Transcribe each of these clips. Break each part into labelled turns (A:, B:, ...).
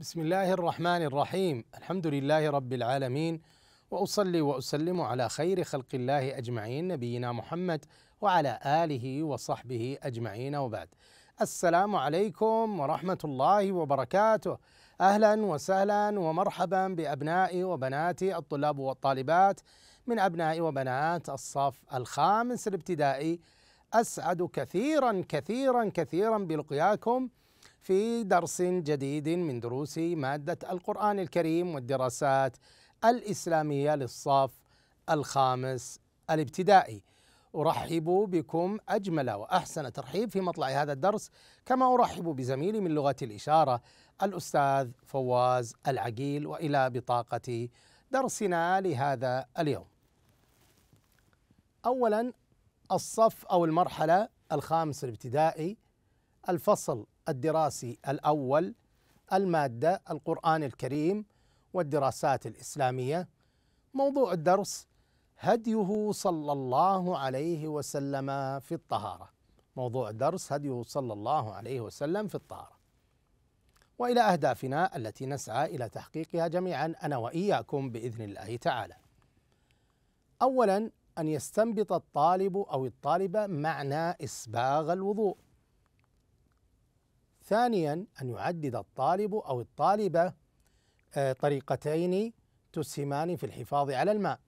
A: بسم الله الرحمن الرحيم الحمد لله رب العالمين واصلي واسلم على خير خلق الله اجمعين نبينا محمد وعلى اله وصحبه اجمعين وبعد السلام عليكم ورحمه الله وبركاته اهلا وسهلا ومرحبا بابنائي وبناتي الطلاب والطالبات من ابناء وبنات الصف الخامس الابتدائي اسعد كثيرا كثيرا كثيرا بلقياكم في درس جديد من دروس مادة القرآن الكريم والدراسات الإسلامية للصف الخامس الابتدائي أرحب بكم أجمل وأحسن ترحيب في مطلع هذا الدرس كما أرحب بزميلي من لغة الإشارة الأستاذ فواز العقيل وإلى بطاقة درسنا لهذا اليوم أولا الصف أو المرحلة الخامس الابتدائي الفصل الدراسي الأول المادة القرآن الكريم والدراسات الإسلامية موضوع الدرس هديه صلى الله عليه وسلم في الطهارة موضوع الدرس هديه صلى الله عليه وسلم في الطهارة والى اهدافنا التي نسعى الى تحقيقها جميعا انا واياكم باذن الله تعالى. اولا ان يستنبط الطالب او الطالبه معنى اسباغ الوضوء ثانيا أن يعدد الطالب أو الطالبة آه، طريقتين تسهمان في الحفاظ على الماء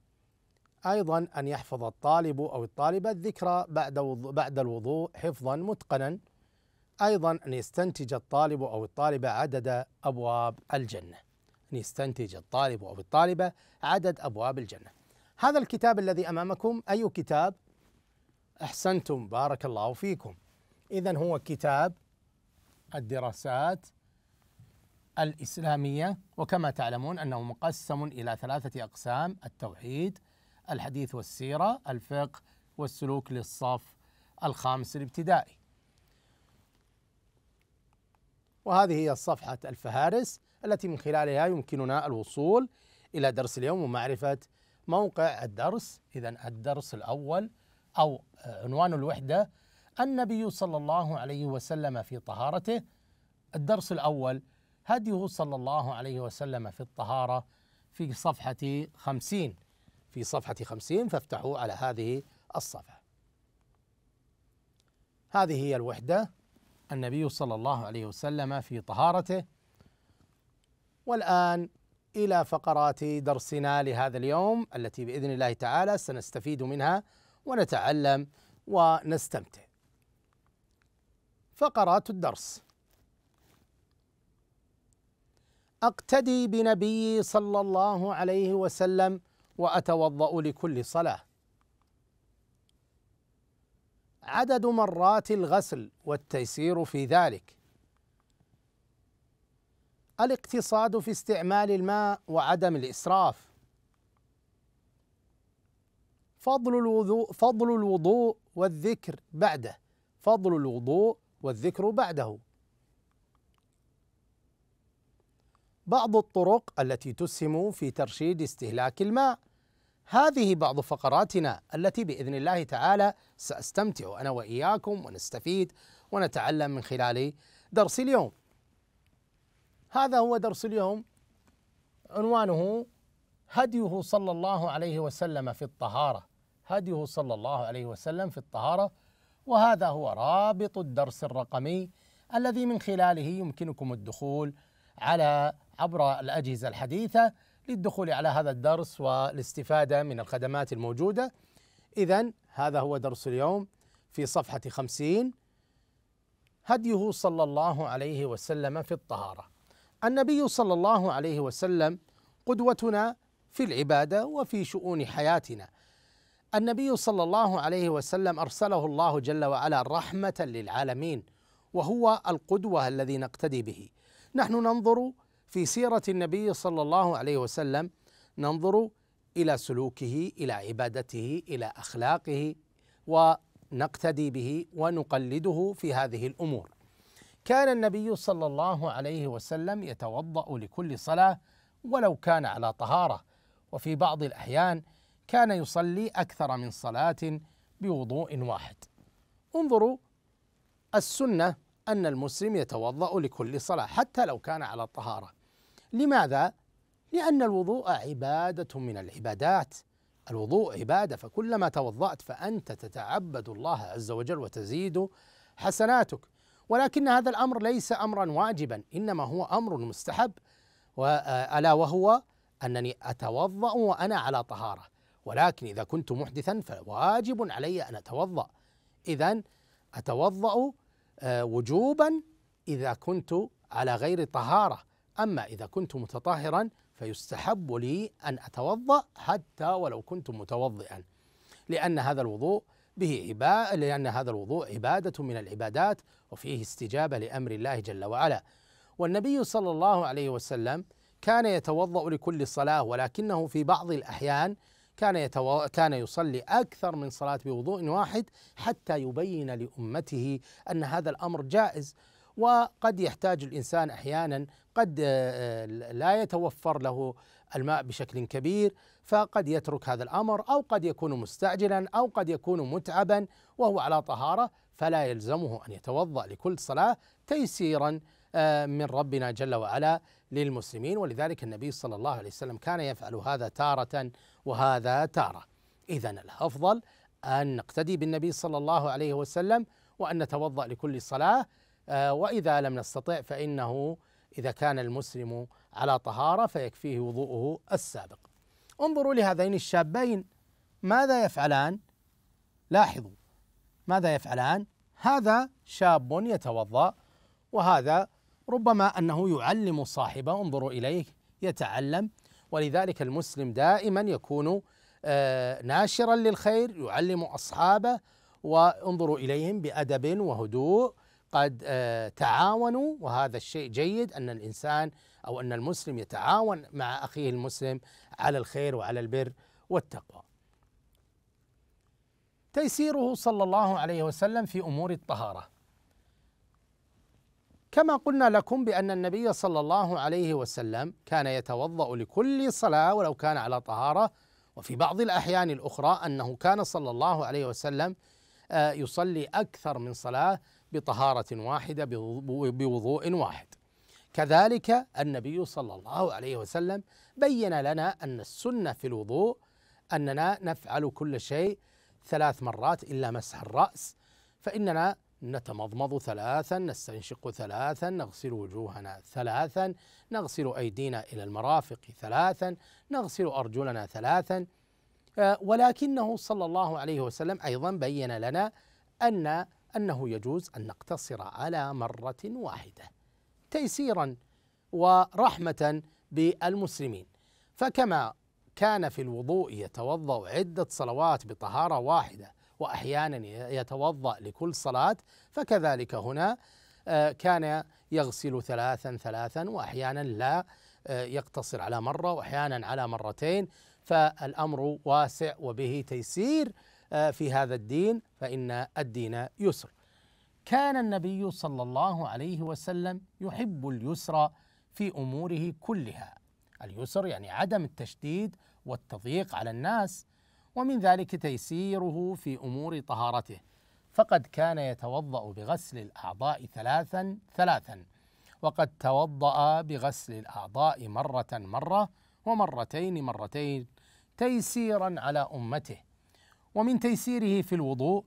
A: أيضا أن يحفظ الطالب أو الطالبة الذكرى بعد بعد الوضوء حفظا متقنا أيضا أن يستنتج الطالب أو الطالبة عدد أبواب الجنة أن يستنتج الطالب أو الطالبة عدد أبواب الجنة هذا الكتاب الذي أمامكم أي كتاب أحسنتم بارك الله فيكم إذا هو كتاب الدراسات الإسلامية وكما تعلمون أنه مقسم إلى ثلاثة أقسام التوحيد الحديث والسيرة الفقه والسلوك للصف الخامس الابتدائي وهذه هي صفحة الفهارس التي من خلالها يمكننا الوصول إلى درس اليوم ومعرفة موقع الدرس إذا الدرس الأول أو عنوان الوحدة النبي صلى الله عليه وسلم في طهارته الدرس الأول هديه صلى الله عليه وسلم في الطهارة في صفحة خمسين في صفحة خمسين فافتحوا على هذه الصفحة هذه هي الوحدة النبي صلى الله عليه وسلم في طهارته والآن إلى فقرات درسنا لهذا اليوم التي بإذن الله تعالى سنستفيد منها ونتعلم ونستمتع فقرات الدرس اقتدي بنبي صلى الله عليه وسلم واتوضا لكل صلاه عدد مرات الغسل والتيسير في ذلك الاقتصاد في استعمال الماء وعدم الاسراف فضل الوضوء فضل الوضوء والذكر بعده فضل الوضوء والذكر بعده بعض الطرق التي تسهم في ترشيد استهلاك الماء هذه بعض فقراتنا التي باذن الله تعالى ساستمتع انا واياكم ونستفيد ونتعلم من خلال درس اليوم. هذا هو درس اليوم عنوانه هديه صلى الله عليه وسلم في الطهاره، هديه صلى الله عليه وسلم في الطهاره وهذا هو رابط الدرس الرقمي الذي من خلاله يمكنكم الدخول على عبر الأجهزة الحديثة للدخول على هذا الدرس والاستفادة من الخدمات الموجودة إذا هذا هو درس اليوم في صفحة خمسين هديه صلى الله عليه وسلم في الطهارة النبي صلى الله عليه وسلم قدوتنا في العبادة وفي شؤون حياتنا النبي صلى الله عليه وسلم ارسله الله جل وعلا رحمه للعالمين وهو القدوه الذي نقتدي به نحن ننظر في سيره النبي صلى الله عليه وسلم ننظر الى سلوكه الى عبادته الى اخلاقه ونقتدي به ونقلده في هذه الامور كان النبي صلى الله عليه وسلم يتوضا لكل صلاه ولو كان على طهاره وفي بعض الاحيان كان يصلي أكثر من صلاة بوضوء واحد انظروا السنة أن المسلم يتوضأ لكل صلاة حتى لو كان على طهارة لماذا؟ لأن الوضوء عبادة من العبادات الوضوء عبادة فكلما توضأت فأنت تتعبد الله عز وجل وتزيد حسناتك ولكن هذا الأمر ليس أمرا واجبا إنما هو أمر مستحب آه، ألا وهو أنني أتوضأ وأنا على طهارة ولكن إذا كنت محدثا فواجب علي أن أتوضأ إذا أتوضأ آه، وجوبا إذا كنت على غير طهارة أما إذا كنت متطهرا فيستحب لي أن أتوضأ حتى ولو كنت متوضئا لأن هذا الوضوء به عبا لأن هذا الوضوء عبادة من العبادات وفيه استجابة لأمر الله جل وعلا والنبي صلى الله عليه وسلم كان يتوضأ لكل صلاة ولكنه في بعض الأحيان كان يتو... كان يصلي اكثر من صلاه بوضوء واحد حتى يبين لامته ان هذا الامر جائز وقد يحتاج الانسان احيانا قد آه، آه، لا يتوفر له الماء بشكل كبير فقد يترك هذا الامر او قد يكون مستعجلا او قد يكون متعبا وهو على طهاره فلا يلزمه ان يتوضا لكل صلاه تيسيرا آه، من ربنا جل وعلا للمسلمين ولذلك النبي صلى الله عليه وسلم كان يفعل هذا تارة وهذا تارة إذا الأفضل أن نقتدي بالنبي صلى الله عليه وسلم وأن نتوضأ لكل صلاة آه، وإذا لم نستطع فإنه إذا كان المسلم على طهارة فيكفيه وضوءه السابق انظروا لهذين الشابين ماذا يفعلان لاحظوا ماذا يفعلان هذا شاب يتوضأ وهذا ربما أنه يعلم صاحبه انظروا إليه يتعلم ولذلك المسلم دائما يكون آه، ناشرا للخير يعلم أصحابه وانظروا إليهم بأدب وهدوء قد آه، تعاونوا وهذا الشيء جيد أن الإنسان أو أن المسلم يتعاون مع أخيه المسلم على الخير وعلى البر والتقوى تيسيره صلى الله عليه وسلم في امور الطهاره كما قلنا لكم بأن النبي صلى الله عليه وسلم كان يتوضأ لكل صلاة ولو كان على طهارة وفي بعض الأحيان الأخرى أنه كان صلى الله عليه وسلم آه، يصلي أكثر من صلاة بطهارة واحدة بوضوء واحد كذلك النبي صلى الله عليه وسلم بين لنا أن السنة في الوضوء أننا نفعل كل شيء ثلاث مرات إلا مسح الرأس فإننا نتمضمض ثلاثا نستنشق ثلاثا نغسل وجوهنا ثلاثا نغسل أيدينا إلى المرافق ثلاثا نغسل أرجلنا ثلاثا آه، ولكنه صلى الله عليه وسلم أيضا بين لنا أن أنه يجوز أن نقتصر على مرة واحدة تيسيرا ورحمة بالمسلمين فكما كان في الوضوء يتوضأ عدة صلوات بطهارة واحدة وأحيانا يتوضأ لكل صلاة فكذلك هنا آه، كان يغسل ثلاثا ثلاثا وأحيانا لا آه، يقتصر على مرة وأحيانا على مرتين فالأمر واسع وبه تيسير آه، في هذا الدين فإن الدين يسر كان النبي صلى الله عليه وسلم يحب اليسر في اموره كلها اليسر يعني عدم التشديد والتضييق على الناس ومن ذلك تيسيره في امور طهارته فقد كان يتوضا بغسل الاعضاء ثلاثا ثلاثا وقد توضا بغسل الاعضاء مره مره ومرتين مرتين تيسيرا على امته ومن تيسيره في الوضوء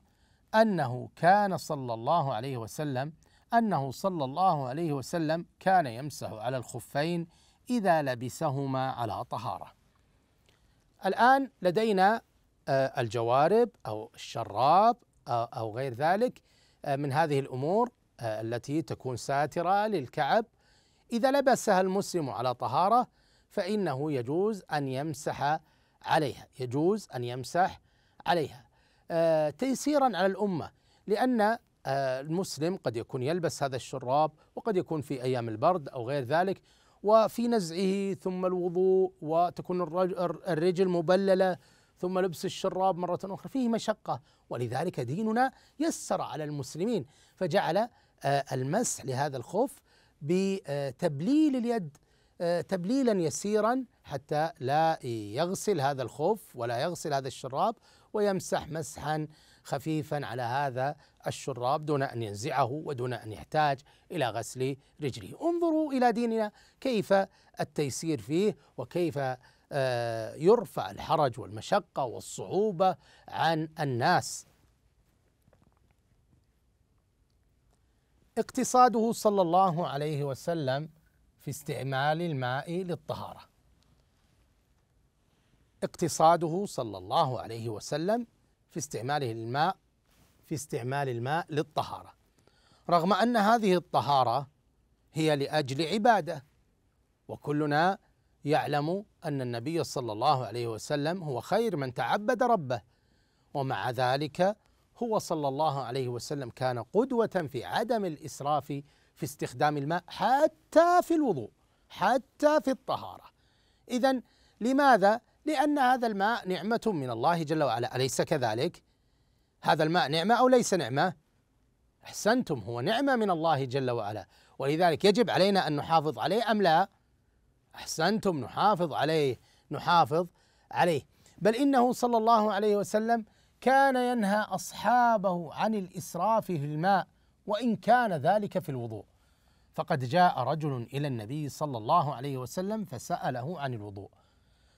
A: انه كان صلى الله عليه وسلم انه صلى الله عليه وسلم كان يمسح على الخفين اذا لبسهما على طهاره. الان لدينا آه، الجوارب أو الشراب أو غير ذلك آه، من هذه الأمور آه، التي تكون ساترة للكعب إذا لبسها المسلم على طهارة فإنه يجوز أن يمسح عليها يجوز أن يمسح عليها تيسيرا على الأمة لأن المسلم قد يكون يلبس هذا الشراب وقد يكون في أيام البرد أو غير ذلك وفي نزعه ثم الوضوء وتكون الرجل مبلله ثم لبس الشراب مرة أخرى فيه مشقة ولذلك ديننا يسر على المسلمين فجعل آه، المسح لهذا الخوف بتبليل اليد آه، تبليلا يسيرا حتى لا يغسل هذا الخوف ولا يغسل هذا الشراب ويمسح مسحا خفيفا على هذا الشراب دون ان ينزعه ودون ان يحتاج الى غسل رجله، انظروا الى ديننا كيف التيسير فيه وكيف آه، يرفع الحرج والمشقة والصعوبة عن الناس اقتصاده صلى الله عليه وسلم في استعمال الماء للطهارة اقتصاده صلى الله عليه وسلم في استعماله الماء في استعمال الماء للطهارة رغم أن هذه الطهارة هي لأجل عبادة وكلنا يعلم أن النبي صلى الله عليه وسلم هو خير من تعبد ربه ومع ذلك هو صلى الله عليه وسلم كان قدوة في عدم الإسراف في استخدام الماء حتى في الوضوء حتى في الطهارة إذا لماذا؟ لأن هذا الماء نعمة من الله جل وعلا أليس كذلك؟ هذا الماء نعمة أو ليس نعمة؟ أحسنتم هو نعمة من الله جل وعلا ولذلك يجب علينا أن نحافظ عليه أم لا؟ احسنتم نحافظ عليه نحافظ عليه بل انه صلى الله عليه وسلم كان ينهى اصحابه عن الاسراف في الماء وان كان ذلك في الوضوء فقد جاء رجل الى النبي صلى الله عليه وسلم فساله عن الوضوء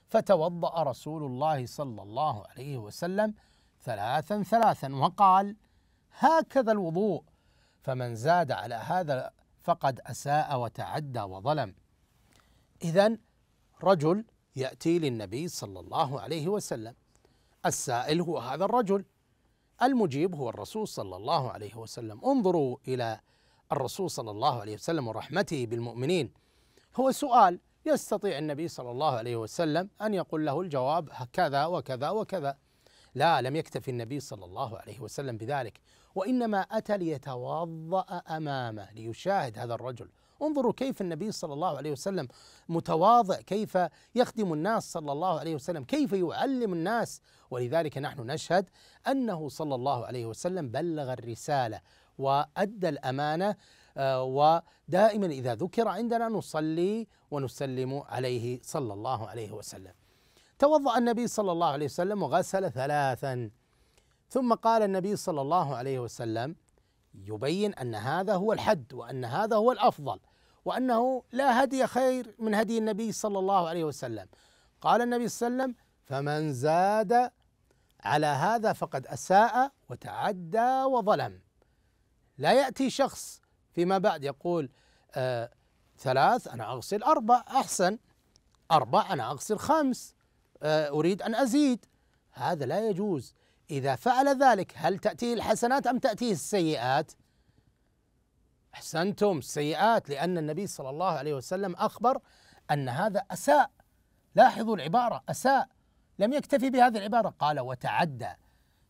A: فتوضا رسول الله صلى الله عليه وسلم ثلاثا ثلاثا وقال هكذا الوضوء فمن زاد على هذا فقد اساء وتعدى وظلم إذا رجل يأتي للنبي صلى الله عليه وسلم السائل هو هذا الرجل المجيب هو الرسول صلى الله عليه وسلم انظروا إلى الرسول صلى الله عليه وسلم ورحمته بالمؤمنين هو سؤال يستطيع النبي صلى الله عليه وسلم أن يقول له الجواب كذا وكذا وكذا لا لم يكتفي النبي صلى الله عليه وسلم بذلك وإنما أتى ليتوضأ أمامه ليشاهد هذا الرجل انظروا كيف النبي صلى الله عليه وسلم متواضع كيف يخدم الناس صلى الله عليه وسلم كيف يعلم الناس ولذلك نحن نشهد أنه صلى الله عليه وسلم بلغ الرسالة وأدى الأمانة آه، ودائما إذا ذكر عندنا نصلي ونسلم عليه صلى الله عليه وسلم توضأ النبي صلى الله عليه وسلم وغسل ثلاثا ثم قال النبي صلى الله عليه وسلم يبين ان هذا هو الحد وان هذا هو الافضل وانه لا هدي خير من هدي النبي صلى الله عليه وسلم قال النبي صلى الله عليه وسلم فمن زاد على هذا فقد اساء وتعدى وظلم لا ياتي شخص فيما بعد يقول آه ثلاث انا اغسل اربع احسن اربع انا اغسل خمس آه اريد ان ازيد هذا لا يجوز إذا فعل ذلك هل تأتيه الحسنات أم تأتيه السيئات؟ أحسنتم السيئات لأن النبي صلى الله عليه وسلم أخبر أن هذا أساء لاحظوا العبارة أساء لم يكتفي بهذه العبارة قال وتعدى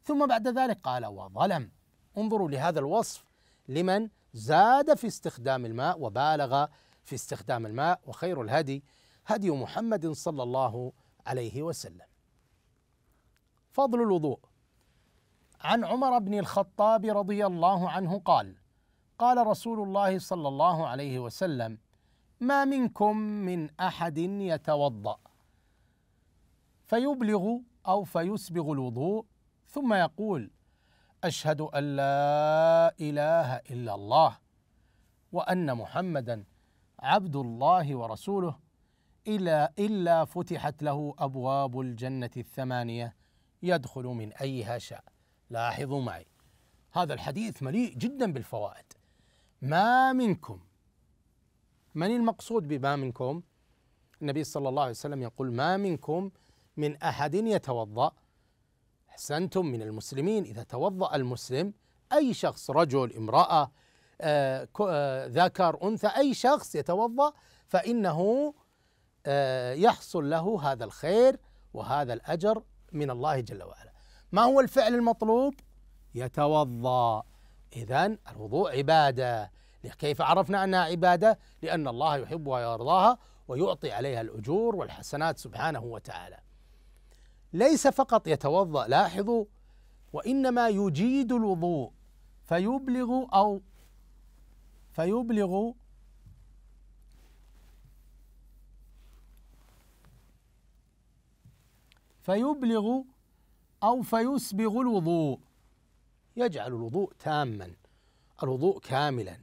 A: ثم بعد ذلك قال وظلم انظروا لهذا الوصف لمن زاد في استخدام الماء وبالغ في استخدام الماء وخير الهدي هدي محمد صلى الله عليه وسلم فضل الوضوء عن عمر بن الخطاب رضي الله عنه قال قال رسول الله صلى الله عليه وسلم ما منكم من احد يتوضا فيبلغ او فيسبغ الوضوء ثم يقول اشهد ان لا اله الا الله وان محمدا عبد الله ورسوله الا الا فتحت له ابواب الجنه الثمانيه يدخل من ايها شاء لاحظوا معي هذا الحديث مليء جدا بالفوائد ما منكم من المقصود بما منكم النبي صلى الله عليه وسلم يقول ما منكم من احد يتوضا احسنتم من المسلمين اذا توضا المسلم اي شخص رجل امراه آه، آه، ذكر انثى اي شخص يتوضا فانه آه، يحصل له هذا الخير وهذا الاجر من الله جل وعلا ما هو الفعل المطلوب يتوضا اذا الوضوء عباده كيف عرفنا انها عباده لان الله يحبها ويرضاها ويعطي عليها الاجور والحسنات سبحانه وتعالى ليس فقط يتوضا لاحظوا وانما يجيد الوضوء فيبلغ او فيبلغ فيبلغ أو فيسبغ الوضوء يجعل الوضوء تاما الوضوء كاملا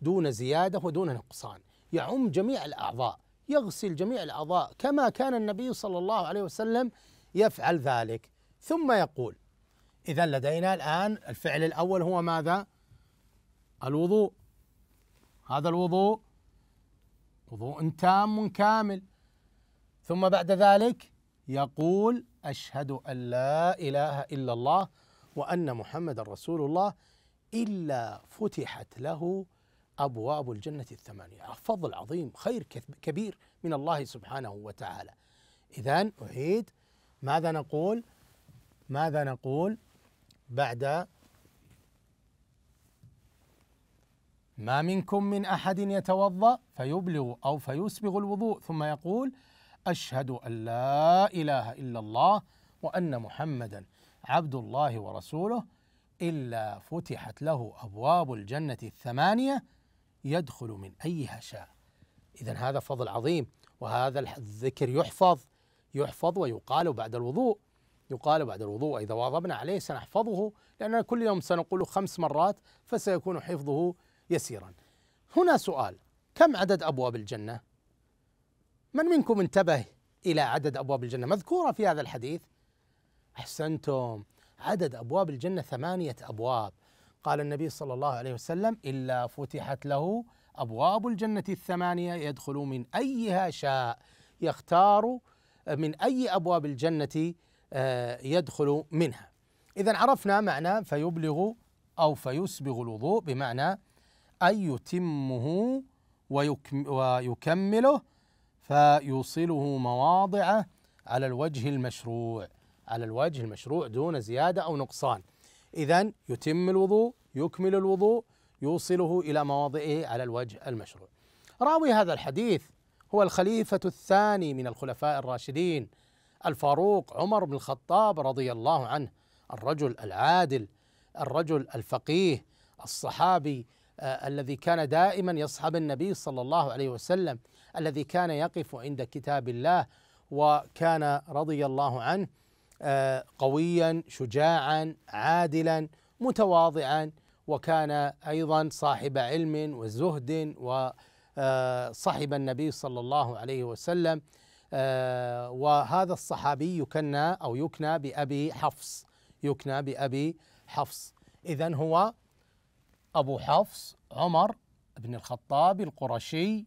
A: دون زيادة ودون نقصان يعم جميع الأعضاء يغسل جميع الأعضاء كما كان النبي صلى الله عليه وسلم يفعل ذلك ثم يقول إذا لدينا الآن الفعل الأول هو ماذا؟ الوضوء هذا الوضوء وضوء تام كامل ثم بعد ذلك يقول أشهد أن لا إله إلا الله وأن محمد رسول الله إلا فتحت له أبواب الجنة الثمانية فضل عظيم خير كبير من الله سبحانه وتعالى إذا أعيد ماذا نقول ماذا نقول بعد ما منكم من أحد يتوضأ فيبلغ أو فيسبغ الوضوء ثم يقول أشهد أن لا إله إلا الله وأن محمدا عبد الله ورسوله إلا فتحت له أبواب الجنة الثمانية يدخل من أيها شاء إذا هذا فضل عظيم وهذا الذكر يحفظ يحفظ ويقال بعد الوضوء يقال بعد الوضوء إذا واظبنا عليه سنحفظه لأننا كل يوم سنقوله خمس مرات فسيكون حفظه يسيرا هنا سؤال كم عدد أبواب الجنة؟ من منكم انتبه إلى عدد أبواب الجنة مذكورة في هذا الحديث أحسنتم عدد أبواب الجنة ثمانية أبواب قال النبي صلى الله عليه وسلم إلا فتحت له أبواب الجنة الثمانية يدخل من أيها شاء يختار من أي أبواب الجنة آه، يدخل منها إذا عرفنا معنى فيبلغ أو فيسبغ الوضوء بمعنى أن يتمه ويكمله فيوصله مواضعه على الوجه المشروع على الوجه المشروع دون زياده او نقصان اذا يتم الوضوء يكمل الوضوء يوصله الى مواضعه على الوجه المشروع راوي هذا الحديث هو الخليفه الثاني من الخلفاء الراشدين الفاروق عمر بن الخطاب رضي الله عنه الرجل العادل الرجل الفقيه الصحابي آه، الذي كان دائما يصحب النبي صلى الله عليه وسلم الذي كان يقف عند كتاب الله وكان رضي الله عنه آه، قويا شجاعا عادلا متواضعا وكان ايضا صاحب علم وزهد وصحب آه، النبي صلى الله عليه وسلم وهذا الصحابي يكنى او يكنى بابي حفص يكنى بابي حفص اذا هو أبو حفص عمر بن الخطاب القرشي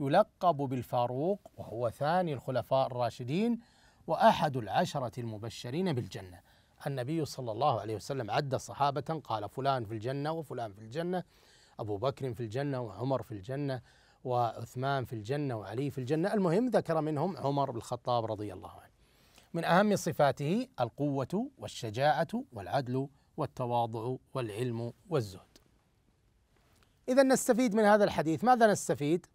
A: يلقب بالفاروق وهو ثاني الخلفاء الراشدين وأحد العشرة المبشرين بالجنة النبي صلى الله عليه وسلم عد صحابة قال فلان في الجنة وفلان في الجنة أبو بكر في الجنة وعمر في الجنة وعثمان في الجنة وعلي في الجنة المهم ذكر منهم عمر بن الخطاب رضي الله عنه من أهم صفاته القوة والشجاعة والعدل والتواضع والعلم والزهد إذا نستفيد من هذا الحديث ماذا نستفيد؟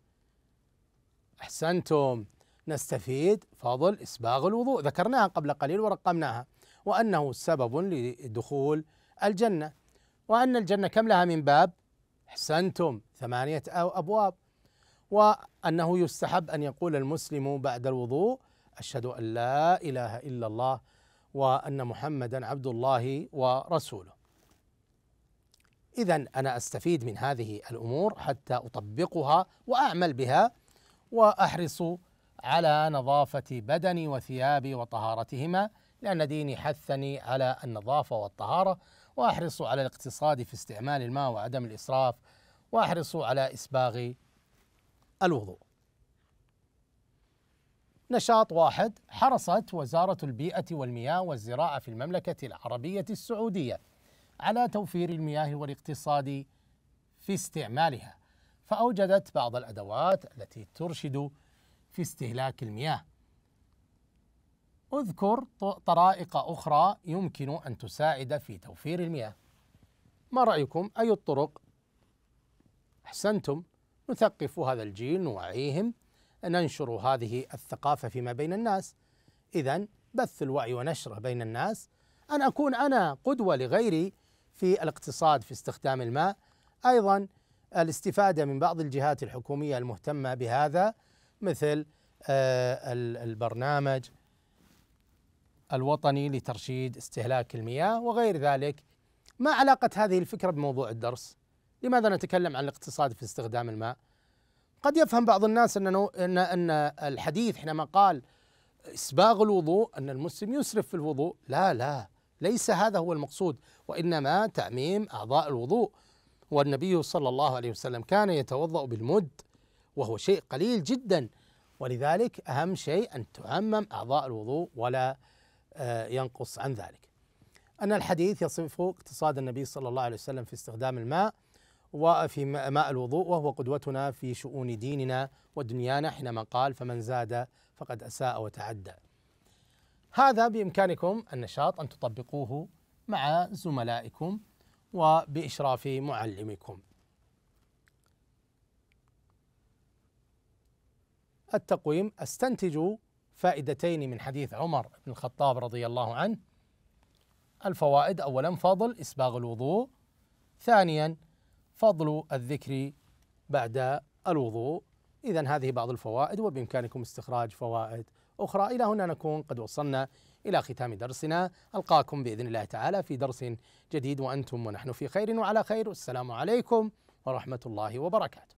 A: أحسنتم نستفيد فضل إسباغ الوضوء ذكرناها قبل قليل ورقمناها وأنه سبب لدخول الجنة وأن الجنة كم لها من باب؟ أحسنتم ثمانية أبواب وأنه يستحب أن يقول المسلم بعد الوضوء أشهد أن لا إله إلا الله وأن محمدا عبد الله ورسوله إذا أنا أستفيد من هذه الأمور حتى أطبقها وأعمل بها وأحرص على نظافة بدني وثيابي وطهارتهما لأن ديني حثني على النظافة والطهارة وأحرص على الاقتصاد في استعمال الماء وعدم الإسراف وأحرص على إسباغ الوضوء نشاط واحد حرصت وزارة البيئة والمياه والزراعة في المملكة العربية السعودية على توفير المياه والاقتصاد في استعمالها فأوجدت بعض الأدوات التي ترشد في استهلاك المياه أذكر طرائق أخرى يمكن أن تساعد في توفير المياه ما رأيكم أي الطرق أحسنتم نثقف هذا الجيل نوعيهم ننشر هذه الثقافة فيما بين الناس إذا بث الوعي ونشره بين الناس أن أكون أنا قدوة لغيري في الاقتصاد في استخدام الماء ايضا الاستفاده من بعض الجهات الحكوميه المهتمه بهذا مثل آه، البرنامج الوطني لترشيد استهلاك المياه وغير ذلك ما علاقه هذه الفكره بموضوع الدرس لماذا نتكلم عن الاقتصاد في استخدام الماء قد يفهم بعض الناس ان ان الحديث حينما قال اسباغ الوضوء ان المسلم يسرف في الوضوء لا لا ليس هذا هو المقصود وإنما تعميم أعضاء الوضوء والنبي صلى الله عليه وسلم كان يتوضأ بالمد وهو شيء قليل جدا ولذلك أهم شيء أن تعمم أعضاء الوضوء ولا آه، ينقص عن ذلك أن الحديث يصف اقتصاد النبي صلى الله عليه وسلم في استخدام الماء وفي ماء الوضوء وهو قدوتنا في شؤون ديننا ودنيانا حينما قال فمن زاد فقد أساء وتعدى هذا بإمكانكم النشاط أن تطبقوه مع زملائكم وبإشراف معلمكم التقويم استنتج فائدتين من حديث عمر بن الخطاب رضي الله عنه الفوائد اولا فضل اسباغ الوضوء ثانيا فضل الذكر بعد الوضوء اذا هذه بعض الفوائد وبامكانكم استخراج فوائد أخرى إلى هنا نكون قد وصلنا إلى ختام درسنا ألقاكم بإذن الله تعالى في درس جديد وأنتم ونحن في خير وعلى خير والسلام عليكم ورحمة الله وبركاته